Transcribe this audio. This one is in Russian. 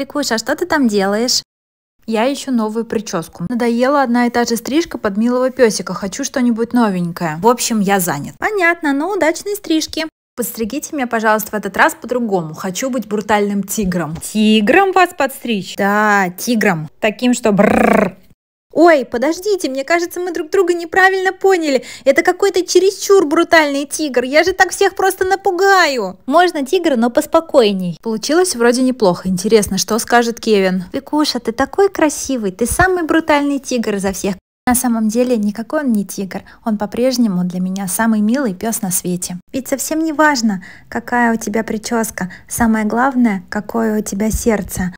Викуша, что ты там делаешь? Я ищу новую прическу. Надоела одна и та же стрижка под милого песика. Хочу что-нибудь новенькое. В общем, я занят. Понятно, но удачной стрижки. Подстригите меня, пожалуйста, в этот раз по-другому. Хочу быть брутальным тигром. Тигром вас подстричь? Да, тигром. Таким, что брррр. Ой, подождите, мне кажется, мы друг друга неправильно поняли. Это какой-то чересчур брутальный тигр. Я же так всех просто напугаю. Можно тигр, но поспокойней. Получилось вроде неплохо. Интересно, что скажет Кевин. Викуша, ты такой красивый. Ты самый брутальный тигр изо всех. На самом деле никакой он не тигр, он по-прежнему для меня самый милый пес на свете. Ведь совсем не важно, какая у тебя прическа, самое главное, какое у тебя сердце.